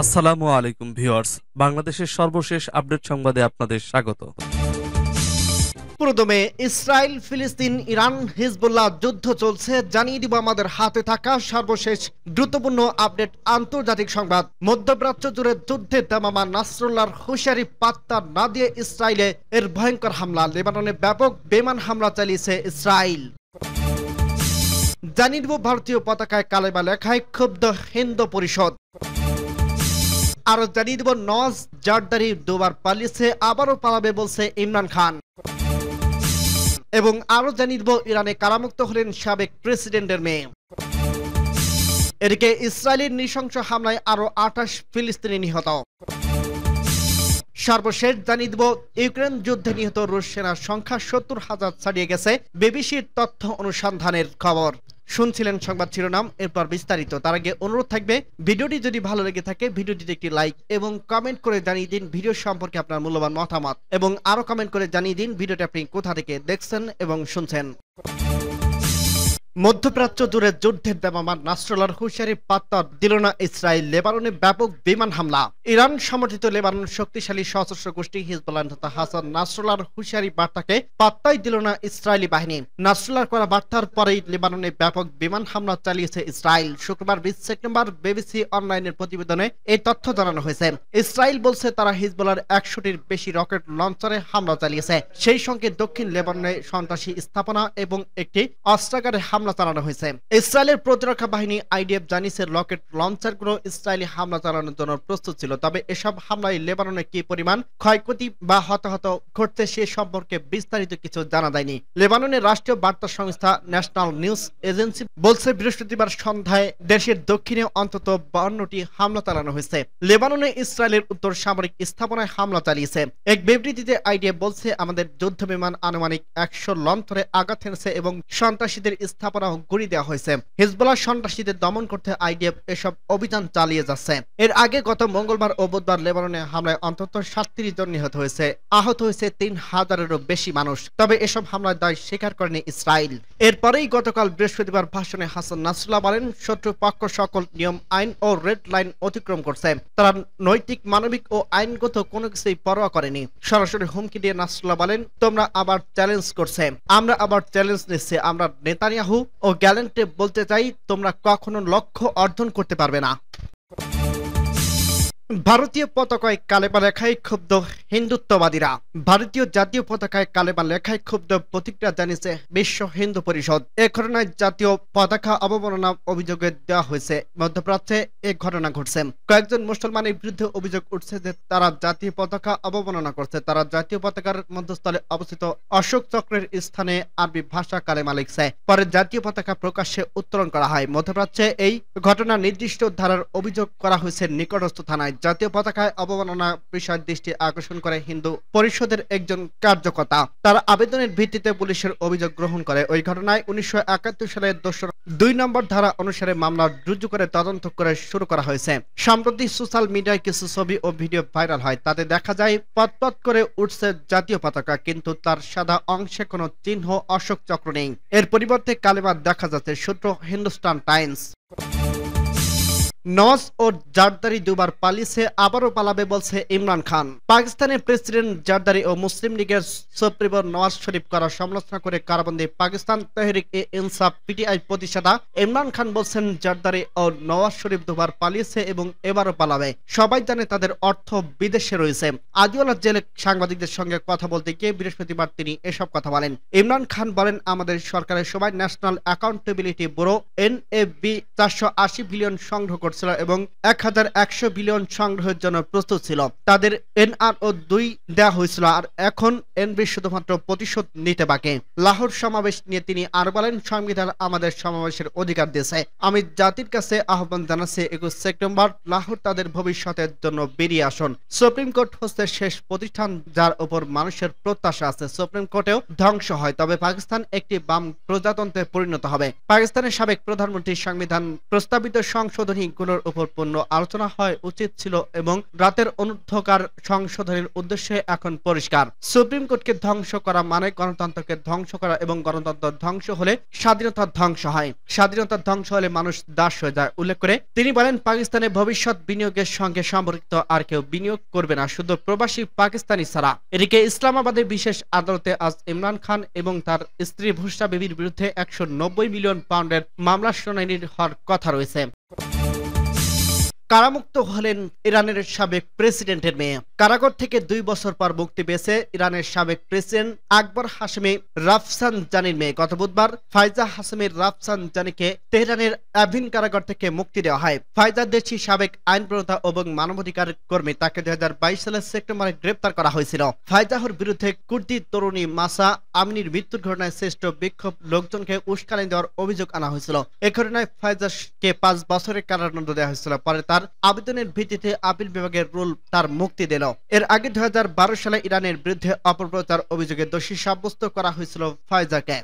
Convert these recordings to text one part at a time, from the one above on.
আসসালামু আলাইকুম ভিউয়ার্স বাংলাদেশের সর্বশেষ আপডেট সংবাদে আপনাদের স্বাগত প্রথমে ইসরায়েল ফিলিস্তিন ইরান হিজবুল্লাহ যুদ্ধ চলছে জানিয়ে দিব আমাদের হাতে থাকা সর্বশেষ দ্রুতপূর্ণ আপডেট আন্তর্জাতিক সংবাদ মধ্যপ্রাচ্য জুড়ে যুদ্ধে তামামা নাসরুল্লাহর হুশিয়ারি পাত্তা না দিয়ে ইসরায়েলে এর ভয়ঙ্কর হামলা লেবাননে ব্যাপক বিমান হামলা চালিয়েছে ইসরায়েল জানিয়ে দিব ভারতীয় পতাকায় কালেমা লেখায় ক্ষুব্ধ হিন্দু পরিষদ আরো জানিয়ে দেব নজ জারদারি দুবার পালিয়েছে আবারও পালাবে বলছে ইমরান খান এবং আরো জানিয়ে দেব ইরানে কারামুক্ত হলেন সাবেক প্রেসিডেন্টের মেয়ে এদিকে ইসরায়েলের নৃশংস হামলায় আরো আঠাশ ফিলিস্তিনি নিহত সর্বশেষ জানিয়ে দেব ইউক্রেন যুদ্ধে নিহত রুশ সেনার সংখ্যা সত্তর হাজার ছাড়িয়ে গেছে বিবিসির তথ্য অনুসন্ধানের খবর শুনছিলেন সংবাদ শিরোনাম এরপর বিস্তারিত তার আগে অনুরোধ থাকবে ভিডিওটি যদি ভালো লেগে থাকে ভিডিওটিতে একটি লাইক এবং কমেন্ট করে জানিয়ে দিন ভিডিও সম্পর্কে আপনার মূল্যবান মতামত এবং আরো কমেন্ট করে জানিয়ে দিন ভিডিওটি আপনি কোথা থেকে দেখছেন এবং শুনছেন মধ্যপ্রাচ্য জুড়ে যুদ্ধের দেমামান নাসরুল্লাহর হুশিয়ারি পাত্তা দিল না ইসরায়েল লেবাননে ব্যাপক বিমান হামলা ইরান সমর্থিত লেবানন শক্তিশালী সশস্ত্র গোষ্ঠী হিজবুল্লাহ নেতা হাসান নাসরুল্লাহর হুশিয়ারি বার্তাকে পাত্তাই দিল না ইসরায়েলি বাহিনী নাসরুল্লাহর করা বার্তার পরেই লেবাননে ব্যাপক বিমান হামলা চালিয়েছে ইসরায়েল শুক্রবার বিশ সেপ্টেম্বর বিবিসি অনলাইনের প্রতিবেদনে এই তথ্য জানানো হয়েছে ইসরায়েল বলছে তারা হিজবুল্লার একশোটির বেশি রকেট লঞ্চারে হামলা চালিয়েছে সেই সঙ্গে দক্ষিণ লেবাননে সন্ত্রাসী স্থাপনা এবং একটি অস্ত্রাগারে হামলা হামলা চালানো হয়েছে ইসরায়েলের প্রতিরক্ষা বাহিনী আইডিএফ জানিয়েছে রকেট লঞ্চারগুলো ইসরায়েলি হামলা চালানোর জন্য প্রস্তুত ছিল তবে এসব হামলায় লেবাননে কি পরিমাণ ক্ষয়ক্ষতি বা হতাহত ঘটছে সে সম্পর্কে বিস্তারিত কিছু জানা যায়নি লেবাননের রাষ্ট্রীয় বার্তা সংস্থা ন্যাশনাল নিউজ এজেন্সি বলছে বৃহস্পতিবার সন্ধ্যায় দেশের দক্ষিণে অন্তত বান্নটি হামলা চালানো হয়েছে লেবাননে ইসরায়েলের উত্তর সামরিক স্থাপনায় হামলা চালিয়েছে এক বিবৃতিতে আইডিএফ বলছে আমাদের যুদ্ধ বিমান আনুমানিক একশো লন্থরে আঘাত হেনেছে এবং সন্ত্রাসীদের স্থাপন স্থাপনা গড়ি দেওয়া হয়েছে হিজবুল্লাহ সন্ত্রাসীদের দমন করতে আইডিএফ এসব অভিযান চালিয়ে যাচ্ছে এর আগে গত মঙ্গলবার ও বুধবার লেবাননে হামলায় অন্তত সাতত্রিশ জন নিহত হয়েছে আহত হয়েছে তিন হাজারেরও বেশি মানুষ তবে এসব হামলার দায় স্বীকার করেনি ইসরায়েল এরপরেই গতকাল বৃহস্পতিবার ভাষণে হাসান নাসুল্লাহ বলেন শত্রু পক্ষ সকল নিয়ম আইন ও রেড লাইন অতিক্রম করছে তারা নৈতিক মানবিক ও আইনগত কোনো কিছুই পরোয়া করেনি সরাসরি হুমকি দিয়ে নাসুল্লাহ বলেন তোমরা আবার চ্যালেঞ্জ করছে আমরা আবার চ্যালেঞ্জ নিচ্ছে আমরা নেতানিয়াহু ও গ্যালেন্টে বলতে চাই তোমরা কখনো লক্ষ্য অর্জন করতে পারবে না ভারতীয় পতাকায় কালেমা লেখায় ক্ষুব্ধ হিন্দুত্ববাদীরা ভারতীয় জাতীয় পতাকায় কালেমা লেখায় ক্ষুব্ধ প্রতিক্রিয়া জানিয়েছে বিশ্ব হিন্দু পরিষদ এ ঘটনায় জাতীয় পতাকা অবমাননা অভিযোগে দেওয়া হয়েছে মধ্যপ্রাচ্যে এ ঘটনা ঘটছে কয়েকজন মুসলমানের বিরুদ্ধে অভিযোগ উঠছে যে তারা জাতীয় পতাকা অবমাননা করছে তারা জাতীয় পতাকার মধ্যস্থলে অবস্থিত অশোক চক্রের স্থানে আরবি ভাষা কালেমা লিখছে পরে জাতীয় পতাকা প্রকাশ্যে উত্তোলন করা হয় মধ্যপ্রাচ্যে এই ঘটনা নির্দিষ্ট ধারার অভিযোগ করা হয়েছে নিকটস্থ থানায় জাতীয় পতাকায় অবমাননা বিষয়ের দৃষ্টি আকর্ষণ করে হিন্দু পরিষদের একজন কার্যকর্তা তার আবেদনের ভিত্তিতে পুলিশের অভিযোগ গ্রহণ করে ওই ঘটনায় উনিশশো সালের দোসরা দুই নম্বর ধারা অনুসারে মামলা রুজু করে তদন্ত করে শুরু করা হয়েছে সম্প্রতি সোশ্যাল মিডিয়ায় কিছু ছবি ও ভিডিও ভাইরাল হয় তাতে দেখা যায় পতপত করে উঠছে জাতীয় পতাকা কিন্তু তার সাদা অংশে কোনো চিহ্ন অশোক চক্র নেই এর পরিবর্তে কালেমার দেখা যাচ্ছে সূত্র হিন্দুস্তান টাইমস নওয়াজ ও জারদারি দুবার পালিয়েছে আবারও পালাবে বলছে ইমরান খান পাকিস্তানের প্রেসিডেন্ট জারদারি ও মুসলিম লীগের সুপ্রিমোর নওয়াজ শরীফ করার সমালোচনা করে কারাবন্দি পাকিস্তান তহরিক এ ইনসাফ পিটিআই প্রতিষ্ঠাতা ইমরান খান বলছেন জারদারি ও নওয়াজ শরীফ দুবার পালিয়েছে এবং এবারও পালাবে সবাই জানে তাদের অর্থ বিদেশে রয়েছে আদিওয়ালা জেলে সাংবাদিকদের সঙ্গে কথা বলতে গিয়ে বৃহস্পতিবার তিনি এসব কথা বলেন ইমরান খান বলেন আমাদের সরকারের সবাই ন্যাশনাল অ্যাকাউন্টেবিলিটি ব্যুরো এনএবি চারশো আশি বিলিয়ন সংগ্রহ করছিল এবং এক হাজার একশো বিলিয়ন সংগ্রহের জন্য প্রস্তুত ছিল তাদের এনআরও দুই দেওয়া হয়েছিল আর এখন এনবি শুধুমাত্র প্রতিশোধ নিতে বাকি লাহোর সমাবেশ নিয়ে তিনি আর বলেন সংবিধান আমাদের সমাবেশের অধিকার দিয়েছে আমি জাতির কাছে আহ্বান জানাচ্ছি একুশ সেপ্টেম্বর লাহোর তাদের ভবিষ্যতের জন্য বেরিয়ে আসুন সুপ্রিম কোর্ট হচ্ছে শেষ প্রতিষ্ঠান যার উপর মানুষের প্রত্যাশা আছে সুপ্রিম কোর্টেও ধ্বংস হয় তবে পাকিস্তান একটি বাম প্রজাতন্ত্রে পরিণত হবে পাকিস্তানের সাবেক প্রধানমন্ত্রী সংবিধান প্রস্তাবিত সংশোধনী দিকগুলোর উপর পূর্ণ আলোচনা হয় উচিত ছিল এবং রাতের অনর্থকার সংশোধনের উদ্দেশ্যে এখন পরিষ্কার সুপ্রিম কোর্টকে ধ্বংস করা মানে গণতন্ত্রকে ধ্বংস করা এবং গণতন্ত্র ধ্বংস হলে স্বাধীনতার ধ্বংস হয় স্বাধীনতার ধ্বংস হলে মানুষ দাস হয়ে যায় উল্লেখ করে তিনি বলেন পাকিস্তানে ভবিষ্যৎ বিনিয়োগের সঙ্গে সম্পর্কিত আর কেউ বিনিয়োগ করবে না শুধু প্রবাসী পাকিস্তানি ছাড়া এদিকে ইসলামাবাদের বিশেষ আদালতে আজ ইমরান খান এবং তার স্ত্রী ভুষা বিবির বিরুদ্ধে একশো মিলিয়ন পাউন্ডের মামলা শুনানির হওয়ার কথা রয়েছে কারামুক্ত হলেন ইরানের সাবেক প্রেসিডেন্টের মেয়ে কারাগর থেকে দুই বছর পর মুক্তি পেয়েছে ইরানের সাবেক প্রেসিডেন্ট আকবর হাসমি রাফসান জানির মেয়ে গত বুধবার ফাইজা হাসমির রাফসান জানিকে তেহরানের অ্যাভিন কারাগর থেকে মুক্তি দেওয়া হয় ফাইজা দেশি সাবেক আইন প্রণেতা এবং মানবাধিকার কর্মী তাকে দুই হাজার বাইশ সালের সেপ্টেম্বরে গ্রেপ্তার করা হয়েছিল ফাইজাহর বিরুদ্ধে কুর্দি তরুণী মাসা আমিনির মৃত্যুর ঘটনায় শ্রেষ্ঠ বিক্ষোভ লোকজনকে উস্কানি দেওয়ার অভিযোগ আনা হয়েছিল এ ঘটনায় ফাইজাকে পাঁচ বছরের কারাদণ্ড দেওয়া হয়েছিল পরে তার তার আবেদনের ভিত্তিতে আপিল বিভাগের রুল তার মুক্তি দিল এর আগে দু সালে ইরানের বিরুদ্ধে অপপ্রচার অভিযোগে দোষী সাব্যস্ত করা হয়েছিল ফয়জাকে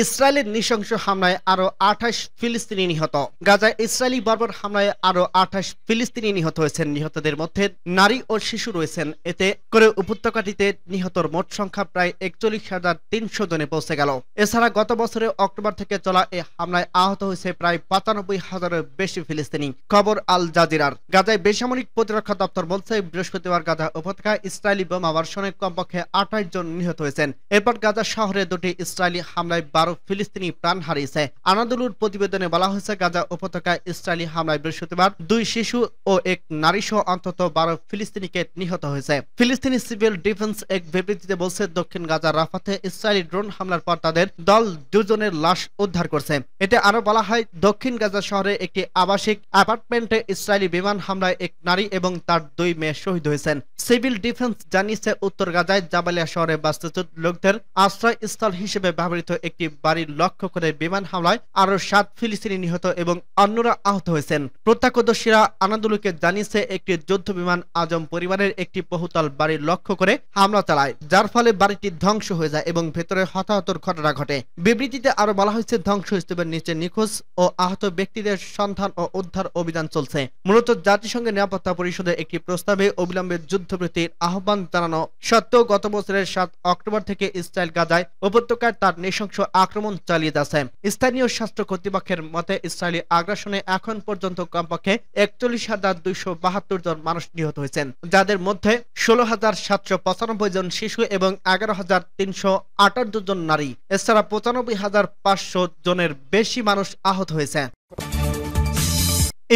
ইসরায়েলের নৃশংস হামলায় আরও আঠাশ ফিলিস্তিনি নিহত গাজায় ইসরায়েলি বর্বর হামলায় আরও আঠাশ ফিলিস্তিনি নিহত হয়েছেন নিহতদের মধ্যে নারী ও শিশু রয়েছেন এতে করে উপত্যকাটিতে নিহতর মোট সংখ্যা প্রায় একচল্লিশ হাজার তিনশো জনে পৌঁছে গেল এছাড়া গত বছরে অক্টোবর থেকে চলা এই হামলায় আহত হয়েছে প্রায় পঁচানব্বই হাজারের বেশি ফিলিস্তিনি খবর আল জাজিরার গাজায় বেসামরিক প্রতিরক্ষা দপ্তর বলছে বৃহস্পতিবার গাজা উপত্যকায় ইসরায়েলি বোমা বর্ষণে কমপক্ষে আঠাশ জন নিহত হয়েছেন এরপর গাজা শহরে দুটি ইসরায়েলি হামলায় বারো ফিলিস্তিনি প্রাণ হারিয়েছে আনাদুলুর প্রতিবেদনে বলা হয়েছে গাজা উপত্যকায় ইসরায়েলি হামলায় বৃহস্পতিবার দুই শিশু ও এক নারী সহ অন্তত বারো ফিলিস্তিনিকে নিহত হয়েছে ফিলিস্তিনি সিভিল ডিফেন্স এক বিবৃতিতে বলছে দক্ষিণ গাজার রাফাতে ইসরায়েলি ড্রোন হামলার পর তাদের দল দুজনের লাশ উদ্ধার করছে এতে আরো বলা হয় দক্ষিণ গাজা শহরে একটি আবাসিক অ্যাপার্টমেন্টে ইসরায়েলি বিমান হামলায় এক নারী এবং তার দুই মেয়ে শহীদ হয়েছেন সিভিল ডিফেন্স জানিয়েছে উত্তর গাজায় জাবালিয়া শহরে বাস্তুচ্যুত লোকদের আশ্রয়স্থল হিসেবে ব্যবহৃত একটি বাড়ির লক্ষ্য করে বিমান হামলায় আরো সাত ফিলিস্তিনি নিহত এবং অন্যরা আহত হয়েছেন প্রত্যক্ষদর্শীরা আনাদুলুকে জানিয়েছে একটি যুদ্ধ বিমান আজম পরিবারের একটি বহুতল বাড়ির লক্ষ্য করে হামলা চালায় যার ফলে বাড়িটি ধ্বংস হয়ে যায় এবং ভেতরে হতাহতর ঘটনা ঘটে বিবৃতিতে আরো বলা হয়েছে ধ্বংসস্তূপের নিচে নিখোঁজ ও আহত ব্যক্তিদের সন্ধান ও উদ্ধার অভিযান চলছে মূলত জাতিসংঘের নিরাপত্তা পরিষদের একটি প্রস্তাবে অবিলম্বে যুদ্ধবৃত্তির আহ্বান জানানো সত্ত্বেও গত বছরের সাত অক্টোবর থেকে ইসরায়েল গাজায় উপত্যকায় তার নৃশংস আক্রমণ চালিয়ে যাচ্ছে স্থানীয় স্বাস্থ্য কর্তৃপক্ষের মতে ইসরায়েলি আগ্রাসনে এখন পর্যন্ত কমপক্ষে একচল্লিশ হাজার দুইশো বাহাত্তর জন মানুষ নিহত হয়েছেন যাদের মধ্যে ষোলো হাজার সাতশো পঁচানব্বই জন শিশু এবং এগারো হাজার তিনশো আটান্ন জন নারী এছাড়া পঁচানব্বই হাজার পাঁচশো জনের বেশি মানুষ আহত হয়েছে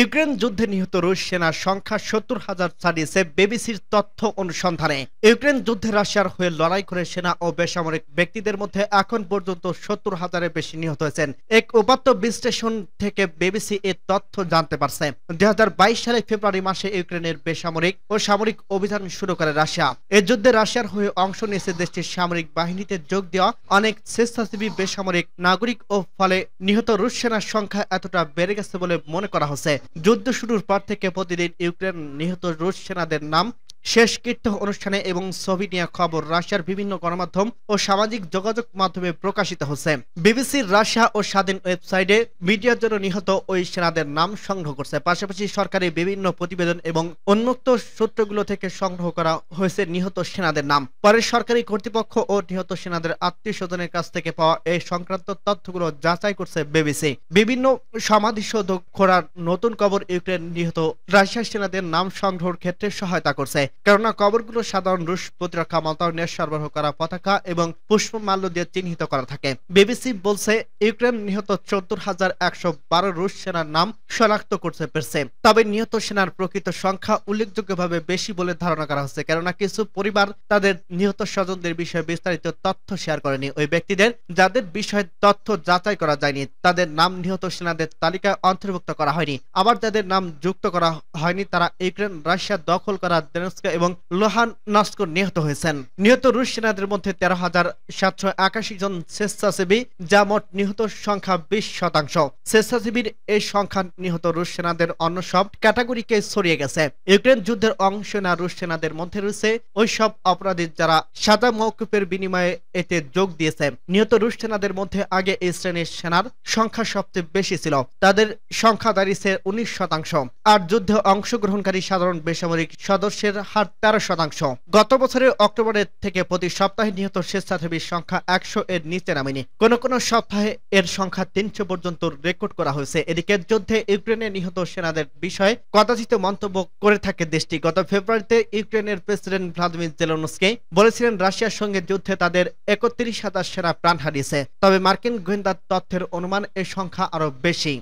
ইউক্রেন যুদ্ধে নিহত রুশ সেনার সংখ্যা সত্তর হাজার ছাড়িয়েছে বিবিসির তথ্য অনুসন্ধানে ইউক্রেন যুদ্ধে রাশিয়ার হয়ে লড়াই করে সেনা ও বেসামরিক ব্যক্তিদের মধ্যে এখন পর্যন্ত সত্তর হাজারের বেশি নিহত হয়েছেন এক উপাত্ত বিশ্লেষণ থেকে বিবিসি এর তথ্য জানতে পারছে দুই সালে ফেব্রুয়ারি মাসে ইউক্রেনের বেসামরিক ও সামরিক অভিযান শুরু করে রাশিয়া এ যুদ্ধে রাশিয়ার হয়ে অংশ নিয়েছে দেশটির সামরিক বাহিনীতে যোগ দেওয়া অনেক স্বেচ্ছাসেবী বেসামরিক নাগরিক ও ফলে নিহত রুশ সেনার সংখ্যা এতটা বেড়ে গেছে বলে মনে করা হচ্ছে যুদ্ধ শুরুর পর থেকে প্রতিদিন ইউক্রেন নিহত রুশ সেনাদের নাম শেষকৃত্য অনুষ্ঠানে এবং ছবি নিয়ে খবর রাশিয়ার বিভিন্ন গণমাধ্যম ও সামাজিক যোগাযোগ মাধ্যমে প্রকাশিত হচ্ছে বিবিসি রাশিয়া ও স্বাধীন ওয়েবসাইটে মিডিয়ার জন্য নিহত ওই সেনাদের নাম সংগ্রহ করছে পাশাপাশি সরকারের বিভিন্ন প্রতিবেদন এবং উন্মুক্ত সূত্রগুলো থেকে সংগ্রহ করা হয়েছে নিহত সেনাদের নাম পরে সরকারি কর্তৃপক্ষ ও নিহত সেনাদের আত্মীয় স্বজনের কাছ থেকে পাওয়া এই সংক্রান্ত তথ্যগুলো যাচাই করছে বিবিসি বিভিন্ন সমাধিসৌধ খোঁড়ার নতুন কবর ইউক্রেন নিহত রাশিয়ার সেনাদের নাম সংগ্রহের ক্ষেত্রে সহায়তা করছে কেননা কবরগুলো সাধারণ রুশ প্রতিরক্ষা মন্ত্রণালয়ের সরবরাহ করা পতাকা এবং পুষ্পমাল্য দিয়ে চিহ্নিত করা থাকে বিবিসি বলছে ইউক্রেন নিহত চোদ্দোর হাজার একশো বারো রুশ সেনার নাম শনাক্ত করতে পেরেছে তবে নিহত সেনার প্রকৃত সংখ্যা উল্লেখযোগ্যভাবে বেশি বলে ধারণা করা হচ্ছে কেননা কিছু পরিবার তাদের নিহত স্বজনদের বিষয়ে বিস্তারিত তথ্য শেয়ার করেনি ওই ব্যক্তিদের যাদের বিষয়ে তথ্য যাচাই করা যায়নি তাদের নাম নিহত সেনাদের তালিকায় অন্তর্ভুক্ত করা হয়নি আবার যাদের নাম যুক্ত করা হয়নি তারা ইউক্রেন রাশিয়া দখল করা দেনস্ক এবং লোহান নস্কর নিহত হয়েছেন নিহত রুশ সেনাদের মধ্যে তেরো হাজার সাতশো একাশি জন স্বেচ্ছাসেবী যা মোট নিহত সংখ্যা বিশ শতাংশ স্বেচ্ছাসেবীর এই সংখ্যা নিহত রুশ সেনাদের অন্য সব ক্যাটাগরিকে ছড়িয়ে গেছে ইউক্রেন যুদ্ধের অংশ না রুশ সেনাদের মধ্যে রয়েছে ওই সব অপরাধী যারা সাজা মৌকুফের বিনিময়ে এতে যোগ দিয়েছে নিহত রুশ সেনাদের মধ্যে আগে এই শ্রেণীর সেনার সংখ্যা সবচেয়ে বেশি ছিল তাদের সংখ্যা দাঁড়িয়েছে উনিশ শতাংশ আর যুদ্ধে অংশগ্রহণকারী সাধারণ বেসামরিক সদস্যের হার তেরো শতাংশ গত বছরের অক্টোবরের থেকে প্রতি সপ্তাহে নিহত স্বেচ্ছাসেবীর সংখ্যা একশো এর নিচে নামেনি কোন কোন সপ্তাহে এর সংখ্যা তিনশো পর্যন্ত রেকর্ড করা হয়েছে এদিকে যুদ্ধে ইউক্রেনে নিহত সেনাদের বিষয়ে কদাচিত মন্তব্য করে থাকে দেশটি গত ফেব্রুয়ারিতে ইউক্রেনের প্রেসিডেন্ট ভ্লাদিমির জেলনসকে বলেছিলেন রাশিয়ার সঙ্গে যুদ্ধে তাদের একত্রিশ হাজার সেনা প্রাণ হারিয়েছে তবে মার্কিন গোয়েন্দার তথ্যের অনুমান এ সংখ্যা আরো বেশি